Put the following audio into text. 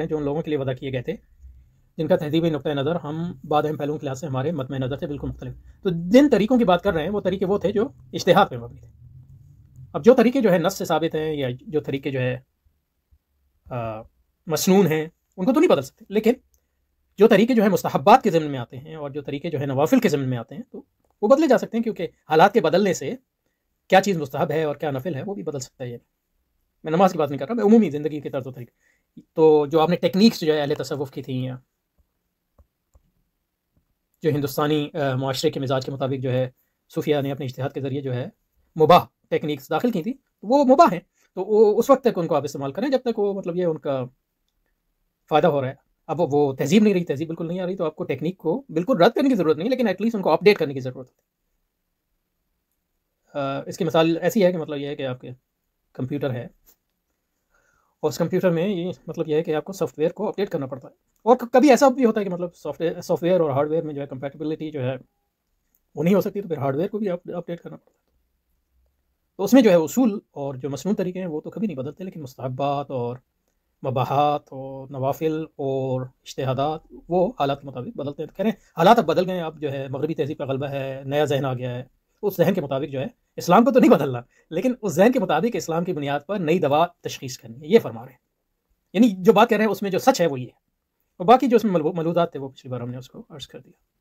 हैं जो उन लोगों के लिए वादा किए गए थे जिनका तहजीबी नुक़ नज़र हम बाद में पहलुओं क्लास से हमारे मत में नज़र से बिल्कुल मुख्तलिफ तो जिन तरीक़ों की बात कर रहे हैं वो तरीके वो थे जो इश्तहार पर मबनी थे अब जो तरीके जो है नस से साबित हैं या जो तरीके जो है मसनून हैं उनको तो नहीं बदल सकते लेकिन जो तरीके जो है मुस्तहबात के ज़मन में आते हैं और जो तरीके जो है नवाफिल के ज़मन में आते हैं तो वो बदले जा सकते हैं क्योंकि हालात के बदलने से क्या चीज़ मुस्तहब है और क्या नफिल है वो भी बदल सकता है ये मैं नमाज की बात नहीं कर रहा मैं उमूमी ज़िंदगी के तर्ज तरीके तो जो आपने टेक्निक्स जो है अहल तसवुफ़ की थी या जो हिंदुस्तानी माशरे के मिजाज के मुताबिक जो है सूफिया ने अपने इश्तिहाद के ज़रिए जो है मुबाह टेक्निक्स दाखिल की थी तो वो मुबाह हैं तो वो उस वक्त तक उनको आप इस्तेमाल करें जब तक वो मतलब ये उनका फ़ायदा हो रहा है अब वो तहजीब नहीं रही तहजीब बिल्कुल नहीं आ रही तो आपको टेक्निक को बिल्कुल रद्द करने की ज़रूरत नहीं लेकिन एटलीस्ट उनको अपडेट करने की ज़रूरत है इसकी मिसाल ऐसी है कि मतलब ये है कि आपके कंप्यूटर है उस कंप्यूटर में ये मतलब ये है कि आपको सॉफ्टवेयर को अपडेट करना पड़ता है और कभी ऐसा भी होता है कि मतलब सॉफ्टवेयर सॉफ्टवेयर और हार्डवेयर में जो है कंपेटेबिलिटी जो है वो नहीं हो सकती तो फिर हार्डवेयर को भी अपडेट करना पड़ता है तो उसमें जो है उसूल और जो मसनू तरीके हैं वो तो कभी नहीं बदलते लेकिन मुस्तबात और मबाहत और नवाफिल और इश्तहादात वो हालात के मुताबिक बदलते हैं तो कह रहे हैं हालात अब बदल गए आप जो है मगरबी तहजीब का गलबा है नया जहन आ गया है उस जहन के मुताबिक जो है इस्लाम को तो नहीं बदलना लेकिन उस जहन के मुताबिक इस्लाम की बुनियाद पर नई दवा तशखीस करनी है ये फरमा रहे हैं यानी जो बात कर रहे हैं उसमें जो सच है वो ये है और बाकी जो उसमें मलूदात थे वो पिछली बार हमने उसको अर्ज कर दिया